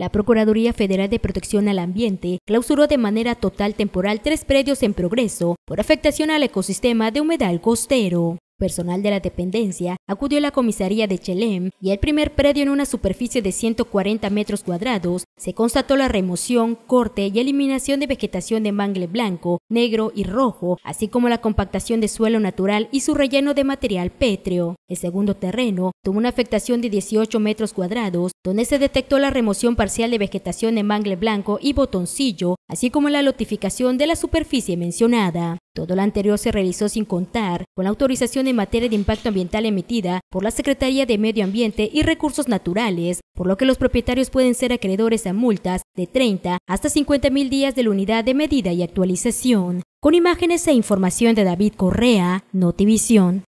la Procuraduría Federal de Protección al Ambiente clausuró de manera total temporal tres predios en progreso por afectación al ecosistema de humedal costero. Personal de la dependencia acudió a la comisaría de Chelem y el primer predio en una superficie de 140 metros cuadrados se constató la remoción, corte y eliminación de vegetación de mangle blanco, negro y rojo, así como la compactación de suelo natural y su relleno de material pétreo. El segundo terreno tuvo una afectación de 18 metros cuadrados, donde se detectó la remoción parcial de vegetación de mangle blanco y botoncillo, así como la lotificación de la superficie mencionada. Todo lo anterior se realizó sin contar con la autorización en materia de impacto ambiental emitida por la Secretaría de Medio Ambiente y Recursos Naturales, por lo que los propietarios pueden ser acreedores a multas de 30 hasta 50 mil días de la unidad de medida y actualización. Con imágenes e información de David Correa, Notivisión.